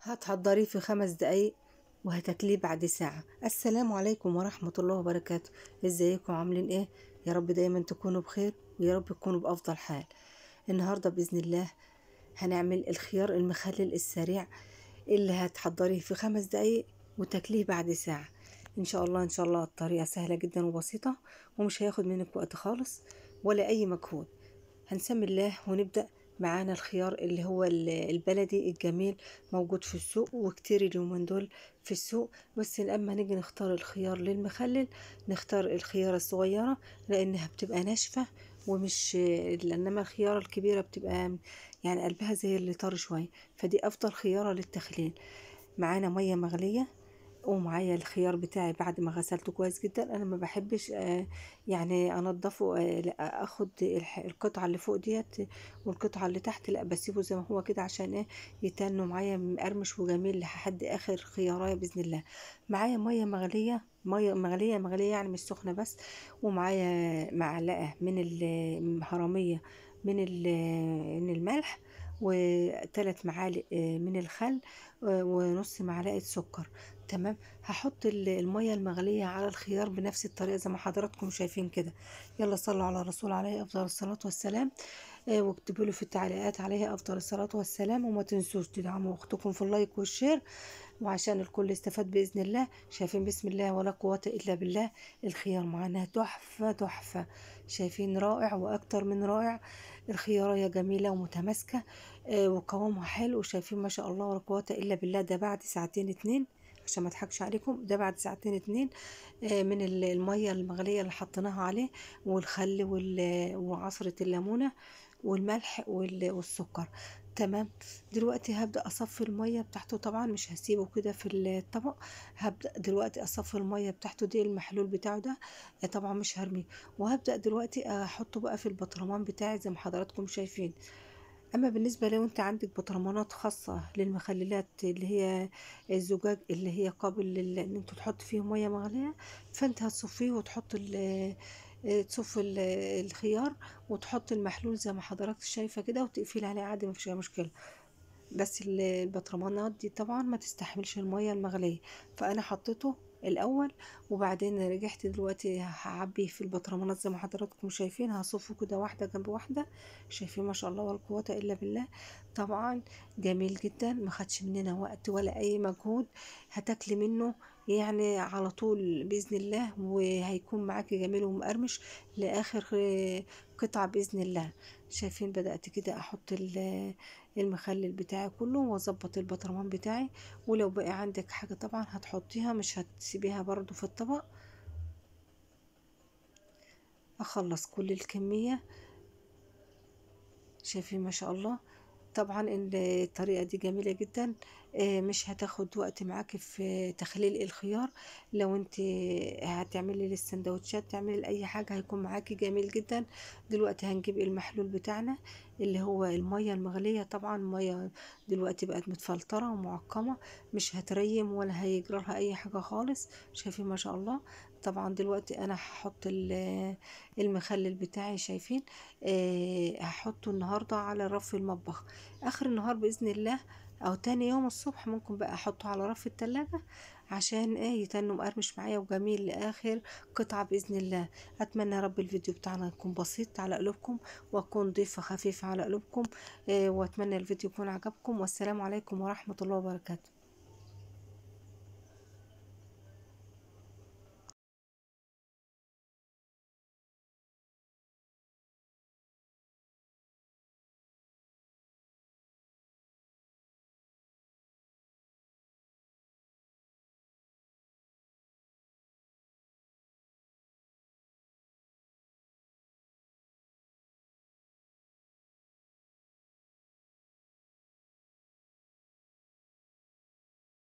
هتحضريه في خمس دقايق وهتاكليه بعد ساعة السلام عليكم ورحمة الله وبركاته ازيكم عاملين ايه يا رب دايما تكونوا بخير ويا رب تكونوا بأفضل حال النهاردة بإذن الله هنعمل الخيار المخلل السريع اللي هتحضريه في خمس دقايق وتاكليه بعد ساعة ان شاء الله ان شاء الله الطريقة سهلة جدا وبسيطة ومش هياخد منك وقت خالص ولا اي مجهود هنسمي الله ونبدأ معانا الخيار اللي هو البلدي الجميل موجود في السوق وكتير اليومين دول في السوق بس لما نيجي نختار الخيار للمخلل نختار الخيارة الصغيرة لانها بتبقى ناشفة ومش انما الخيارة الكبيرة بتبقى يعني قلبها زي اللي طار شوية فدي افضل خيارة للتخليل معانا مية مغلية ومعايا الخيار بتاعي بعد ما غسلته كويس جدا انا ما بحبش آه، يعني انضفه آه، اخد القطعه اللي فوق ديت والقطعه اللي تحت لا بسيبه زي ما هو كده عشان ايه يتنوا معايا مقرمش وجميل لحد اخر خيارايه باذن الله معايا ميه مغليه ميه مغليه مغليه يعني مش سخنه بس ومعايا معلقه من الهرميه من الملح وثلاث معالق آه، من الخل ونص معلقه سكر تمام هحط الميه المغليه على الخيار بنفس الطريقه زي ما حضراتكم شايفين كده يلا صلوا على الرسول عليه افضل الصلاه والسلام آه، واكتبوا له في التعليقات عليه افضل الصلاه والسلام وما تنسوش تدعموا اختكم في اللايك والشير وعشان الكل استفاد باذن الله شايفين بسم الله ولا قوه الا بالله الخيار معانا تحفه تحفه شايفين رائع واكتر من رائع الخيارية جميلة ومتماسكة آه، وقوامها حلو شايفين ما شاء الله ولا قوة إلا بالله ده بعد ساعتين اتنين عشان ما اضحكش عليكم ده بعد ساعتين اتنين آه، من المية المغلية اللي حطيناها عليه والخل وعصرة الليمونة والملح والسكر تمام دلوقتي هبدأ أصفي المية بتاعته طبعا مش هسيبه كده في الطبق هبدأ دلوقتي أصفي المية بتاعته دي المحلول بتاعه ده آه، طبعا مش هرميه وهبدأ دلوقتي أحطه بقى في البطرمان بتاعي زي ما حضراتكم شايفين اما بالنسبه لو انت عندك بطرمانات خاصه للمخللات اللي هي الزجاج اللي هي قابل ان انت تحط فيه ميه مغليه فانت هتصفيه وتحط تصف الخيار وتحط المحلول زي ما حضرتك شايفة كده وتقفل عليه عادي مفيش أي مشكلة بس البطرمانات دي طبعا ما تستحملش المية المغلية فأنا حطيته الاول وبعدين رجعت دلوقتي هعبي في البطرمانات زي ما حضراتكم شايفين هصفه كده واحده جنب واحده شايفين ما شاء الله ولا قوه الا بالله طبعا جميل جدا ما خدش مننا وقت ولا اي مجهود هتاكلي منه يعني على طول باذن الله وهيكون معاكي جميل ومقرمش لاخر قطعه باذن الله شايفين بدأت كده أحط المخلل بتاعي كله وأظبط البطرمان بتاعي ولو بقى عندك حاجة طبعا هتحطيها مش هتسيبيها برضو في الطبق أخلص كل الكمية شايفين ما شاء الله طبعا الطريقة دي جميلة جدا آه، مش هتاخد وقت معاك في تخليل الخيار لو انت هتعملي للسندوتشات تعملي لاي حاجه هيكون معاكي جميل جدا دلوقتي هنجيب المحلول بتاعنا اللي هو الميه المغليه طبعا الميه دلوقتي بقت متفلتره ومعقمه مش هتريم ولا هيجرالها اي حاجه خالص شايفين ما شاء الله طبعا دلوقتي انا هحط المخلل بتاعي شايفين آه، هحطه النهارده على رف المطبخ اخر النهار باذن الله او تاني يوم الصبح ممكن بقى احطه على رف التلاجة عشان ايه يتنوا مقرمش معايا وجميل لاخر قطعة باذن الله اتمنى رب الفيديو بتاعنا يكون بسيط على قلوبكم واكون ضيفة خفيفة على قلوبكم إيه واتمنى الفيديو يكون عجبكم والسلام عليكم ورحمة الله وبركاته